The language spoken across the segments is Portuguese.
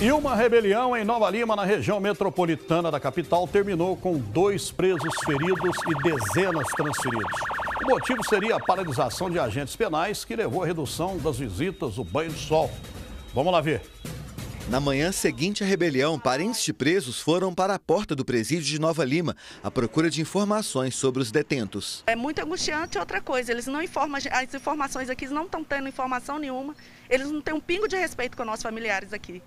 E uma rebelião em Nova Lima, na região metropolitana da capital, terminou com dois presos feridos e dezenas transferidos. O motivo seria a paralisação de agentes penais, que levou à redução das visitas do banho de sol. Vamos lá ver. Na manhã seguinte à rebelião, parentes de presos foram para a porta do presídio de Nova Lima à procura de informações sobre os detentos. É muito angustiante outra coisa, eles não informam, as informações aqui não estão tendo informação nenhuma, eles não têm um pingo de respeito com nossos familiares aqui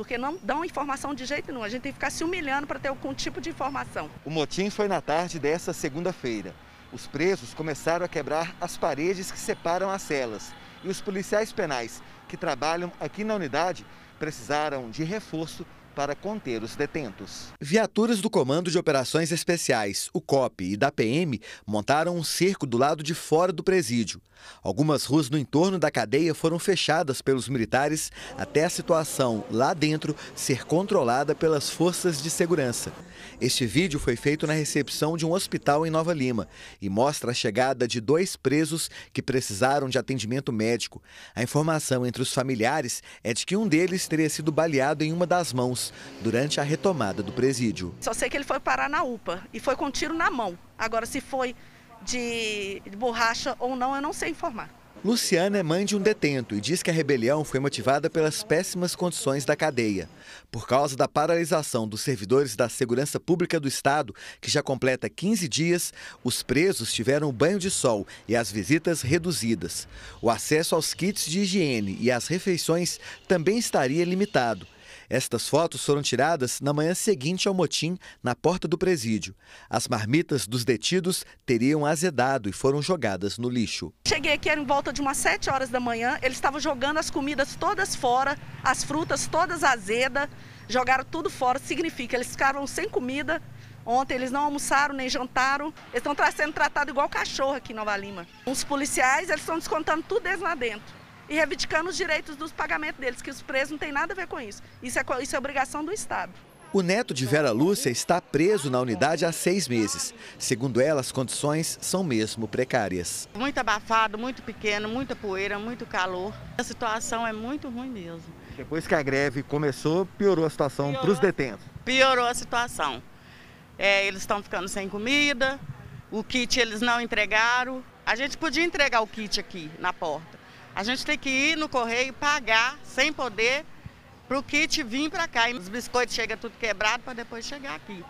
porque não dão informação de jeito nenhum. A gente tem que ficar se humilhando para ter algum tipo de informação. O motim foi na tarde dessa segunda-feira. Os presos começaram a quebrar as paredes que separam as celas. E os policiais penais que trabalham aqui na unidade precisaram de reforço para conter os detentos. Viaturas do Comando de Operações Especiais, o COP e da PM, montaram um cerco do lado de fora do presídio. Algumas ruas no entorno da cadeia foram fechadas pelos militares até a situação lá dentro ser controlada pelas forças de segurança. Este vídeo foi feito na recepção de um hospital em Nova Lima e mostra a chegada de dois presos que precisaram de atendimento médico. A informação entre os familiares é de que um deles teria sido baleado em uma das mãos durante a retomada do presídio. Só sei que ele foi parar na UPA e foi com um tiro na mão. Agora, se foi de borracha ou não, eu não sei informar. Luciana é mãe de um detento e diz que a rebelião foi motivada pelas péssimas condições da cadeia. Por causa da paralisação dos servidores da Segurança Pública do Estado, que já completa 15 dias, os presos tiveram banho de sol e as visitas reduzidas. O acesso aos kits de higiene e às refeições também estaria limitado. Estas fotos foram tiradas na manhã seguinte ao motim, na porta do presídio. As marmitas dos detidos teriam azedado e foram jogadas no lixo. Cheguei aqui em volta de umas 7 horas da manhã, eles estavam jogando as comidas todas fora, as frutas todas azedas, jogaram tudo fora. Significa, eles ficaram sem comida, Ontem eles não almoçaram nem jantaram. Eles estão sendo tratados igual cachorro aqui em Nova Lima. Os policiais eles estão descontando tudo deles lá dentro e reivindicando os direitos dos pagamentos deles, que os presos não têm nada a ver com isso. Isso é, isso é obrigação do Estado. O neto de Vera Lúcia está preso na unidade há seis meses. Segundo ela, as condições são mesmo precárias. Muito abafado, muito pequeno, muita poeira, muito calor. A situação é muito ruim mesmo. Depois que a greve começou, piorou a situação para os detentos? Piorou a situação. É, eles estão ficando sem comida, o kit eles não entregaram. A gente podia entregar o kit aqui na porta. A gente tem que ir no correio pagar sem poder para o kit vir para cá. E os biscoitos chegam tudo quebrado para depois chegar aqui.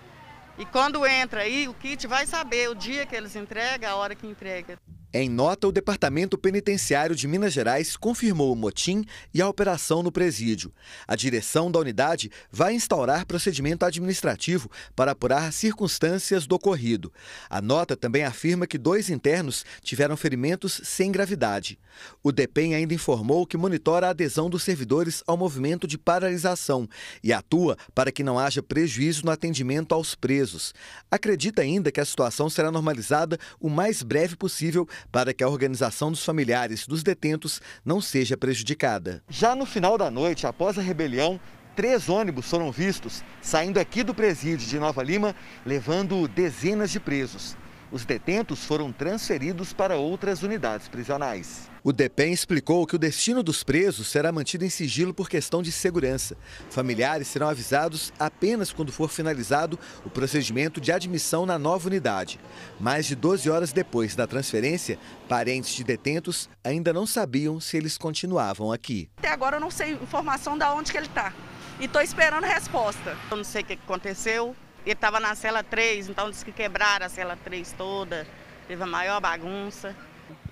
E quando entra aí, o kit vai saber o dia que eles entregam, a hora que entrega. Em nota, o Departamento Penitenciário de Minas Gerais confirmou o motim e a operação no presídio. A direção da unidade vai instaurar procedimento administrativo para apurar circunstâncias do ocorrido. A nota também afirma que dois internos tiveram ferimentos sem gravidade. O DEPEN ainda informou que monitora a adesão dos servidores ao movimento de paralisação e atua para que não haja prejuízo no atendimento aos presos. Acredita ainda que a situação será normalizada o mais breve possível para que a organização dos familiares dos detentos não seja prejudicada. Já no final da noite, após a rebelião, três ônibus foram vistos saindo aqui do presídio de Nova Lima, levando dezenas de presos os detentos foram transferidos para outras unidades prisionais. O DEPEN explicou que o destino dos presos será mantido em sigilo por questão de segurança. Familiares serão avisados apenas quando for finalizado o procedimento de admissão na nova unidade. Mais de 12 horas depois da transferência, parentes de detentos ainda não sabiam se eles continuavam aqui. Até agora eu não sei informação de onde que ele está. E estou esperando a resposta. Eu não sei o que aconteceu, ele estava na cela 3, então disse que quebraram a cela 3 toda, teve a maior bagunça.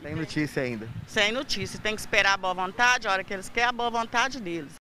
Sem notícia ainda? Sem notícia, tem que esperar a boa vontade, a hora que eles querem, a boa vontade deles.